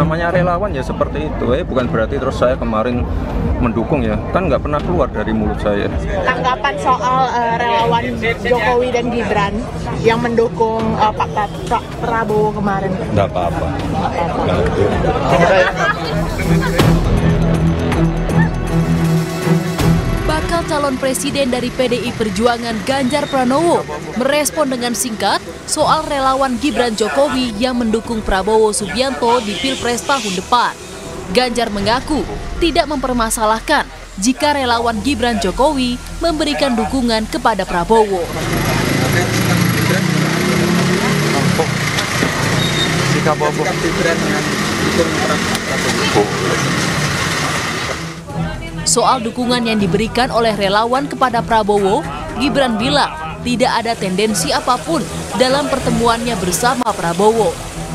namanya relawan ya seperti itu eh bukan berarti terus saya kemarin mendukung ya kan nggak pernah keluar dari mulut saya tanggapan soal uh, relawan Jokowi dan Gibran yang mendukung uh, Pak, Pak, Pak Prabowo kemarin nggak apa-apa Bakal calon presiden dari PDI Perjuangan Ganjar Pranowo merespon dengan singkat soal relawan Gibran Jokowi yang mendukung Prabowo Subianto di Pilpres tahun depan. Ganjar mengaku tidak mempermasalahkan jika relawan Gibran Jokowi memberikan dukungan kepada Prabowo. Soal dukungan yang diberikan oleh relawan kepada Prabowo, Gibran bilang tidak ada tendensi apapun dalam pertemuannya bersama Prabowo.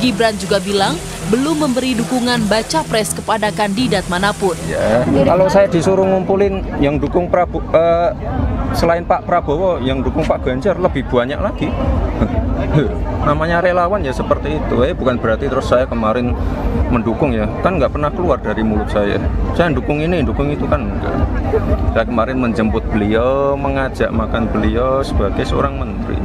Gibran juga bilang belum memberi dukungan baca pres kepada kandidat manapun. Ya, kalau saya disuruh ngumpulin yang dukung Prabu, eh, selain Pak Prabowo, yang dukung Pak Ganjar lebih banyak lagi. Namanya relawan ya seperti itu. Eh, bukan berarti terus saya kemarin mendukung ya, kan nggak pernah keluar dari mulut saya. Saya dukung ini, dukung itu kan enggak saya kemarin menjemput beliau mengajak makan beliau sebagai seorang menteri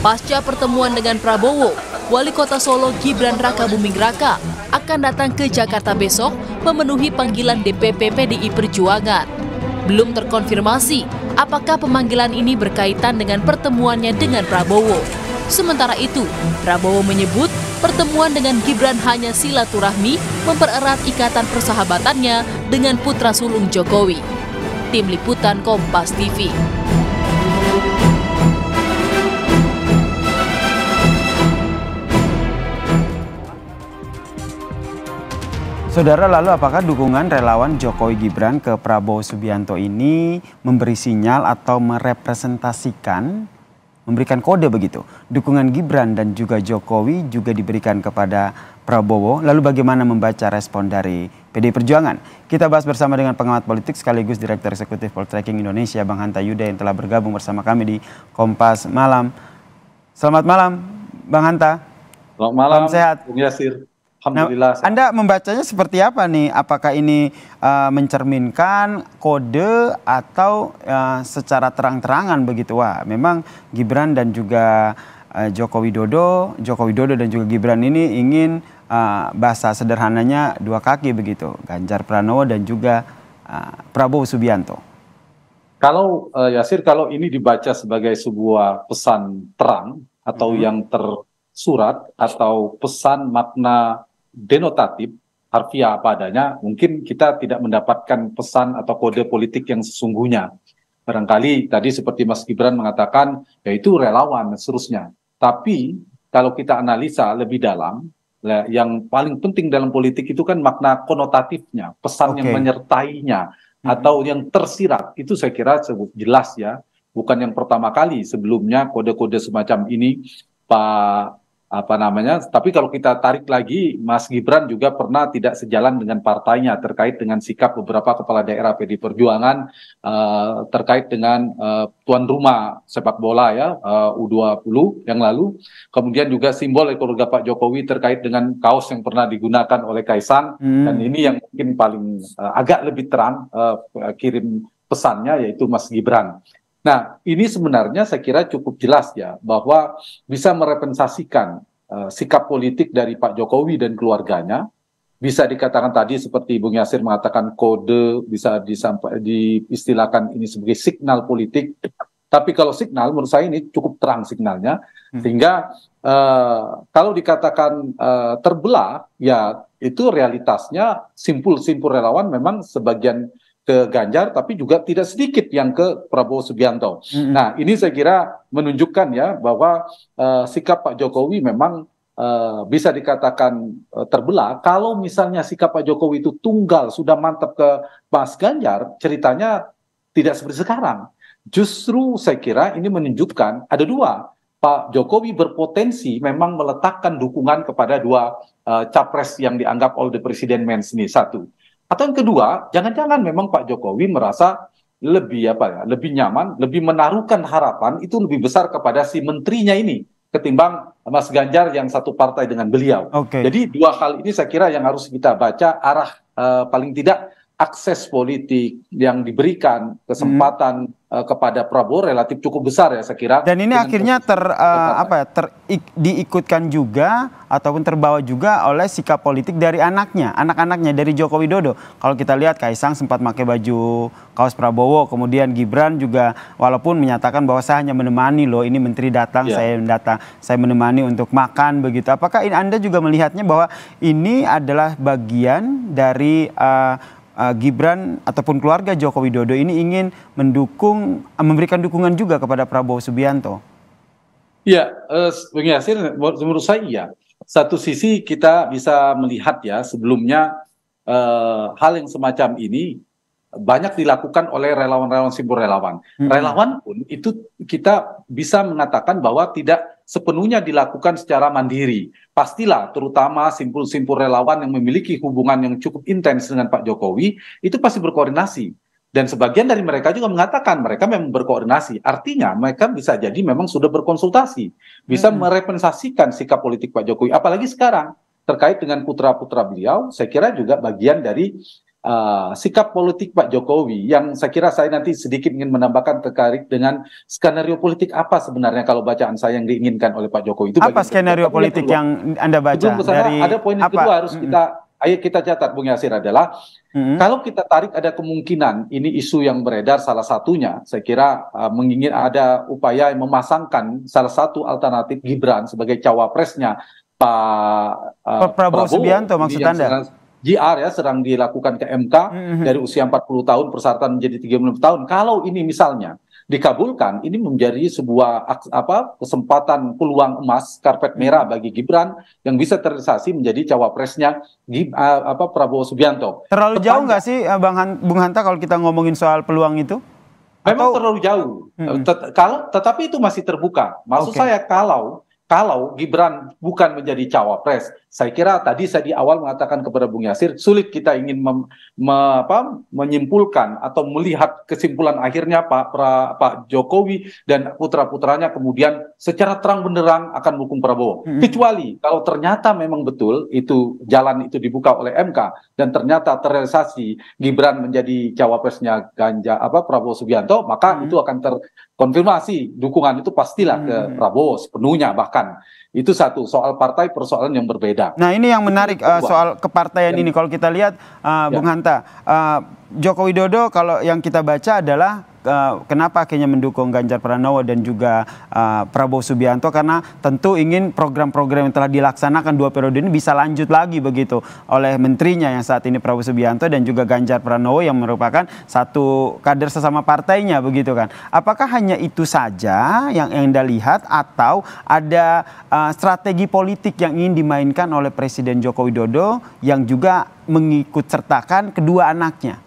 Pasca pertemuan dengan Prabowo, Wali Kota Solo Gibran Raka Buming Raka akan datang ke Jakarta besok memenuhi panggilan DPP PDI Perjuangan. Belum terkonfirmasi apakah pemanggilan ini berkaitan dengan pertemuannya dengan Prabowo. Sementara itu, Prabowo menyebut pertemuan dengan Gibran hanya silaturahmi mempererat ikatan persahabatannya dengan putra sulung Jokowi. Tim Liputan Kompas TV. Saudara, lalu apakah dukungan relawan Jokowi Gibran ke Prabowo Subianto ini memberi sinyal atau merepresentasikan memberikan kode begitu. Dukungan Gibran dan juga Jokowi juga diberikan kepada Prabowo. Lalu bagaimana membaca respon dari PD Perjuangan? Kita bahas bersama dengan pengamat politik sekaligus Direktur Eksekutif Poltreking Indonesia Bang Hanta Yuda yang telah bergabung bersama kami di Kompas Malam. Selamat malam Bang Hanta. Selamat malam. Selamat sehat. Bung Yasir. Nah, Alhamdulillah. Nah, Anda membacanya seperti apa nih? Apakah ini uh, mencerminkan kode atau uh, secara terang-terangan begitu? Wah, memang Gibran dan juga uh, Joko Widodo, Joko Widodo dan juga Gibran ini ingin uh, bahasa sederhananya dua kaki begitu, Ganjar Pranowo dan juga uh, Prabowo Subianto. Kalau uh, Yasir, kalau ini dibaca sebagai sebuah pesan terang atau mm -hmm. yang tersurat atau pesan makna denotatif harfiah apa adanya, mungkin kita tidak mendapatkan pesan atau kode politik yang sesungguhnya. Barangkali tadi seperti Mas Gibran mengatakan, yaitu relawan dan seterusnya. Tapi kalau kita analisa lebih dalam, yang paling penting dalam politik itu kan makna konotatifnya, pesan okay. yang menyertainya, hmm. atau yang tersirat. Itu saya kira jelas ya, bukan yang pertama kali sebelumnya kode-kode semacam ini Pak apa namanya tapi kalau kita tarik lagi Mas Gibran juga pernah tidak sejalan dengan partainya terkait dengan sikap beberapa kepala daerah PD Perjuangan uh, terkait dengan uh, tuan rumah sepak bola ya eh, uh, U20 yang lalu kemudian juga simbol keluarga Pak Jokowi terkait dengan kaos yang pernah digunakan oleh Kaisang hmm. dan ini yang mungkin paling uh, agak lebih terang uh, kirim pesannya yaitu Mas Gibran. Nah, ini sebenarnya saya kira cukup jelas ya bahwa bisa merepensasikan uh, sikap politik dari Pak Jokowi dan keluarganya. Bisa dikatakan tadi seperti Bung Yasir mengatakan kode, bisa disampa, diistilahkan ini sebagai signal politik. Tapi kalau signal menurut saya ini cukup terang signalnya. Hmm. Sehingga uh, kalau dikatakan uh, terbelah ya itu realitasnya simpul-simpul relawan memang sebagian ke Ganjar tapi juga tidak sedikit yang ke Prabowo Subianto. Mm-hmm. Nah, ini saya kira menunjukkan ya bahwa uh, sikap Pak Jokowi memang uh, bisa dikatakan uh, terbelah kalau misalnya sikap Pak Jokowi itu tunggal sudah mantap ke Mas Ganjar, ceritanya tidak seperti sekarang. Justru saya kira ini menunjukkan ada dua Pak Jokowi berpotensi memang meletakkan dukungan kepada dua uh, capres yang dianggap oleh the president men ini satu atau yang kedua, jangan-jangan memang Pak Jokowi merasa lebih apa ya, lebih nyaman, lebih menaruhkan harapan itu lebih besar kepada si menterinya ini ketimbang Mas Ganjar yang satu partai dengan beliau. Okay. Jadi dua hal ini saya kira yang harus kita baca arah uh, paling tidak akses politik yang diberikan kesempatan hmm. uh, kepada Prabowo relatif cukup besar ya saya kira. Dan ini akhirnya ter uh, apa ya ter diikutkan juga ataupun terbawa juga oleh sikap politik dari anaknya, anak-anaknya dari Joko Widodo. Kalau kita lihat Kaisang sempat pakai baju kaos Prabowo, kemudian Gibran juga walaupun menyatakan bahwa saya hanya menemani loh ini menteri datang, yeah. saya datang, saya menemani untuk makan begitu. Apakah ini Anda juga melihatnya bahwa ini adalah bagian dari uh, uh, Gibran ataupun keluarga Joko Widodo ini ingin mendukung eh, memberikan dukungan juga kepada Prabowo Subianto? Ya, eh, Bung menurut saya iya. Satu sisi kita bisa melihat ya sebelumnya uh, hal yang semacam ini banyak dilakukan oleh relawan-relawan simbol relawan. Hmm. Relawan pun itu kita bisa mengatakan bahwa tidak sepenuhnya dilakukan secara mandiri. Pastilah terutama simpul-simpul relawan yang memiliki hubungan yang cukup intens dengan Pak Jokowi itu pasti berkoordinasi. Dan sebagian dari mereka juga mengatakan mereka memang berkoordinasi. Artinya mereka bisa jadi memang sudah berkonsultasi, bisa hmm. merepresentasikan sikap politik Pak Jokowi apalagi sekarang terkait dengan putra-putra beliau, saya kira juga bagian dari Eh, sikap politik Pak Jokowi yang saya kira saya nanti sedikit ingin menambahkan terkait dengan skenario politik apa sebenarnya kalau bacaan saya yang diinginkan oleh Pak Jokowi itu apa skenario politik yang, Anda baca kesana, dari ada poin yang apa? kedua harus mm -hmm. kita ayo kita catat Bung Yasir adalah mm-hmm. kalau kita tarik ada kemungkinan ini isu yang beredar salah satunya saya kira uh, mengingin ada upaya yang memasangkan salah satu alternatif Gibran sebagai cawapresnya Pak uh, Prabowo, Prabowo Subianto maksud Anda JR ya sedang dilakukan ke MK mm-hmm. dari usia 40 tahun persyaratan menjadi 36 tahun. Kalau ini misalnya dikabulkan, ini menjadi sebuah apa kesempatan peluang emas karpet mm-hmm. merah bagi Gibran yang bisa terrealisasi menjadi cawapresnya apa Prabowo Subianto. Terlalu jauh nggak sih eh, Bang Han, Bung Hanta kalau kita ngomongin soal peluang itu? Memang Atau... terlalu jauh. Hmm. Tet kalau tetapi itu masih terbuka. Maksud okay. saya kalau kalau Gibran bukan menjadi cawapres. Saya kira tadi saya di awal mengatakan kepada Bung Yasir, sulit kita ingin mem, me, apa, menyimpulkan atau melihat kesimpulan akhirnya Pak pra, Pak Jokowi dan putra-putranya kemudian secara terang benderang akan mendukung Prabowo. Hmm. Kecuali kalau ternyata memang betul itu jalan itu dibuka oleh MK dan ternyata terrealisasi Gibran menjadi cawapresnya Ganja apa Prabowo Subianto, maka hmm. itu akan terkonfirmasi dukungan itu pastilah hmm. ke Prabowo sepenuhnya bahkan dipisahkan. Itu satu soal partai persoalan yang berbeda. Nah ini yang menarik uh, soal kepartaian ini kalau kita lihat uh, Bung ya. Hanta, uh, Joko Widodo kalau yang kita baca adalah Eh, kenapa akhirnya mendukung Ganjar Pranowo dan juga uh, Prabowo Subianto karena tentu ingin program-program yang telah dilaksanakan dua periode ini bisa lanjut lagi begitu oleh menterinya yang saat ini Prabowo Subianto dan juga Ganjar Pranowo yang merupakan satu kader sesama partainya begitu kan. Apakah hanya itu saja yang yang Anda lihat atau ada uh, strategi politik yang ingin dimainkan oleh Presiden Joko Widodo yang juga mengikut sertakan kedua anaknya?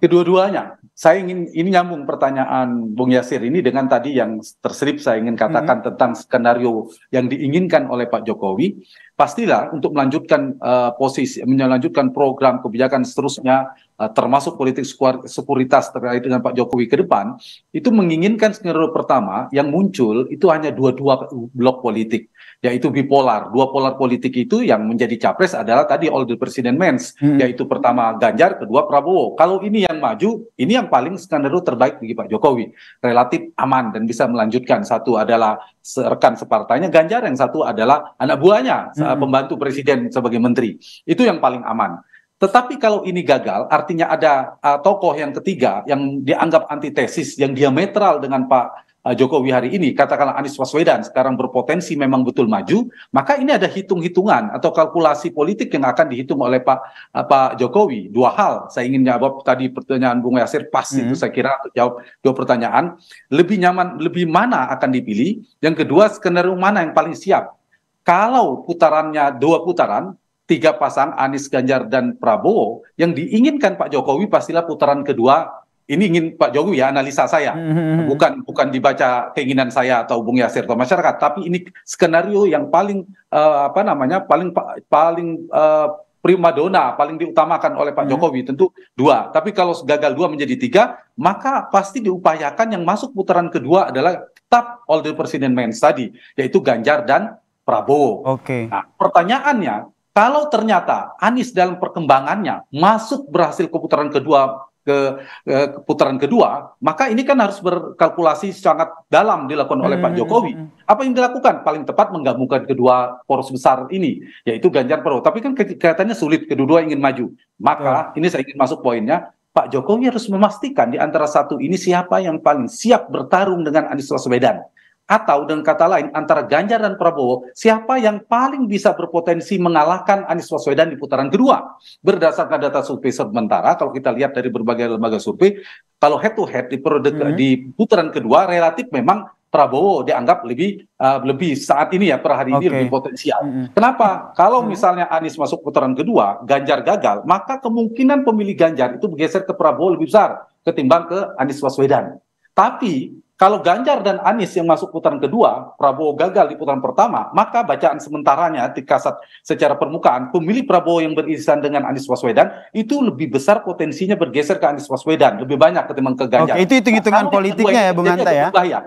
Kedua-duanya saya ingin ini nyambung pertanyaan Bung Yasir ini dengan tadi yang terselip saya ingin katakan mm -hmm. tentang skenario yang diinginkan oleh Pak Jokowi. Pastilah untuk melanjutkan uh, posisi melanjutkan program kebijakan seterusnya uh, termasuk politik sekuritas terkait dengan Pak Jokowi ke depan itu menginginkan skenario pertama yang muncul itu hanya dua-dua blok politik yaitu bipolar. Dua polar politik itu yang menjadi capres adalah tadi all the president mens -hmm. yaitu pertama Ganjar, kedua Prabowo. Kalau ini yang maju, ini yang paling skenario terbaik bagi Pak Jokowi. Relatif aman dan bisa melanjutkan. Satu adalah rekan separtainya Ganjar, yang satu adalah anak buahnya, hmm. Eh, pembantu presiden sebagai menteri. Itu yang paling aman. Tetapi kalau ini gagal, artinya ada uh, tokoh yang ketiga yang dianggap antitesis, yang diametral dengan Pak Eh, Jokowi hari ini, katakanlah Anies Baswedan sekarang berpotensi memang betul maju, maka ini ada hitung-hitungan atau kalkulasi politik yang akan dihitung oleh Pak eh, Pak Jokowi. Dua hal saya ingin jawab tadi pertanyaan Bung Yasir pas hmm. itu saya kira jawab dua pertanyaan. Lebih nyaman lebih mana akan dipilih? Yang kedua skenario mana yang paling siap? Kalau putarannya dua putaran, tiga pasang Anies Ganjar dan Prabowo yang diinginkan Pak Jokowi pastilah putaran kedua ini ingin Pak Jokowi ya analisa saya, hmm, hmm, hmm. bukan bukan dibaca keinginan saya atau Bung Yasir atau masyarakat, tapi ini skenario yang paling uh, apa namanya paling paling uh, eh, primadona paling diutamakan oleh Pak Jokowi tentu dua. Tapi kalau gagal dua menjadi tiga, maka pasti diupayakan yang masuk putaran kedua adalah tetap all the president men tadi, yaitu Ganjar dan Prabowo. Oke. Okay. Nah, pertanyaannya kalau ternyata Anies dalam perkembangannya masuk berhasil ke putaran kedua ke ke putaran kedua, maka ini kan harus berkalkulasi sangat dalam dilakukan oleh hmm. Pak Jokowi. Hmm, hmm. Apa yang dilakukan? Paling tepat menggabungkan kedua poros besar ini, yaitu Ganjar Pranowo. Tapi kan kelihatannya sulit, kedua ingin maju. Maka hmm. ini saya ingin masuk poinnya, Pak Jokowi harus memastikan di antara satu ini siapa yang paling siap bertarung dengan Anies Baswedan atau dengan kata lain antara Ganjar dan Prabowo siapa yang paling bisa berpotensi mengalahkan Anies Baswedan di putaran kedua berdasarkan data survei sementara kalau kita lihat dari berbagai lembaga survei kalau head to head di mm -hmm. di putaran kedua relatif memang Prabowo dianggap lebih uh, lebih saat ini ya per hari okay. ini lebih potensial. Mm -hmm. Kenapa? Kalau mm -hmm. misalnya Anies masuk putaran kedua, Ganjar gagal, maka kemungkinan pemilih Ganjar itu bergeser ke Prabowo lebih besar ketimbang ke Anies Baswedan. Tapi kalau Ganjar dan Anies yang masuk putaran kedua, Prabowo gagal di putaran pertama, maka bacaan sementaranya di kasat secara permukaan, pemilih Prabowo yang beririsan dengan Anies Waswedan, itu lebih besar potensinya bergeser ke Anies Waswedan, lebih banyak ketimbang ke Ganjar. Oke, itu hitung-hitungan nah, politiknya ya, Bung Hanta ya. Bahaya.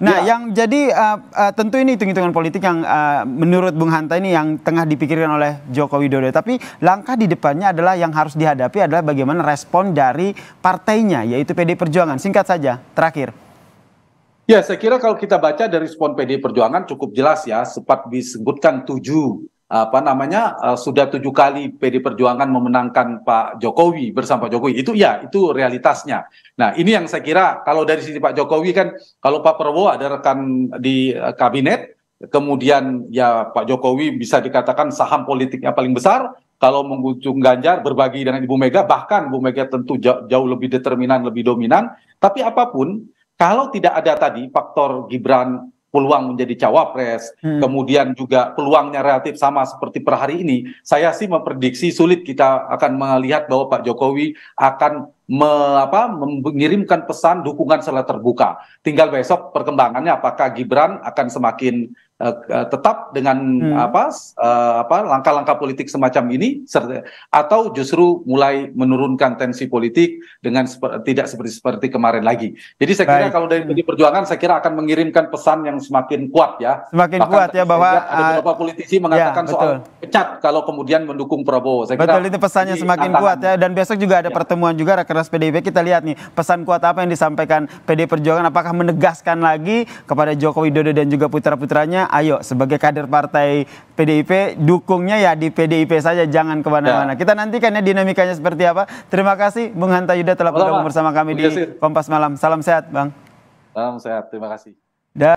Nah, ya. yang jadi uh, uh, tentu ini hitung-hitungan politik yang uh, menurut Bung Hanta ini yang tengah dipikirkan oleh Joko Widodo. Tapi langkah di depannya adalah yang harus dihadapi adalah bagaimana respon dari partainya, yaitu PD Perjuangan. Singkat saja, terakhir. Ya, saya kira kalau kita baca dari respon PD Perjuangan cukup jelas ya, sempat disebutkan tujuh apa namanya uh, sudah tujuh kali PD Perjuangan memenangkan Pak Jokowi bersama Pak Jokowi itu ya itu realitasnya. Nah ini yang saya kira kalau dari sisi Pak Jokowi kan kalau Pak Prabowo ada rekan di uh, kabinet kemudian ya Pak Jokowi bisa dikatakan saham politiknya paling besar kalau mengusung Ganjar berbagi dengan Ibu Mega bahkan Ibu Mega tentu jauh, jauh lebih determinan lebih dominan tapi apapun kalau tidak ada tadi faktor Gibran peluang menjadi cawapres, hmm. kemudian juga peluangnya relatif sama seperti per hari ini, saya sih memprediksi sulit kita akan melihat bahwa Pak Jokowi akan me, apa, mengirimkan pesan dukungan secara terbuka. Tinggal besok perkembangannya apakah Gibran akan semakin uh, tetap dengan hmm. apa uh, langkah-langkah politik semacam ini serta, atau justru mulai menurunkan tensi politik dengan seper, tidak seperti seperti kemarin lagi. Jadi saya Baik. kira kalau dari PD Perjuangan saya kira akan mengirimkan pesan yang semakin kuat ya. Semakin Bahkan kuat ya bahwa ada beberapa ah, politisi mengatakan ya, soal pecat kalau kemudian mendukung Prabowo. Saya betul kira itu pesannya semakin kuat ya dan besok juga ada ya. pertemuan juga rekan keras PDIP kita lihat nih pesan kuat apa yang disampaikan PD Perjuangan apakah menegaskan lagi kepada Joko Widodo dan juga putra-putranya ayo sebagai kader partai PDIP dukungnya ya di PDIP saja jangan kemana-mana. Ya. Kita nantikan ya dinamikanya seperti apa. Terima kasih Bung Hanta Yuda telah bergabung bersama kami di Kompas Malam. Salam sehat Bang. Salam sehat, terima kasih.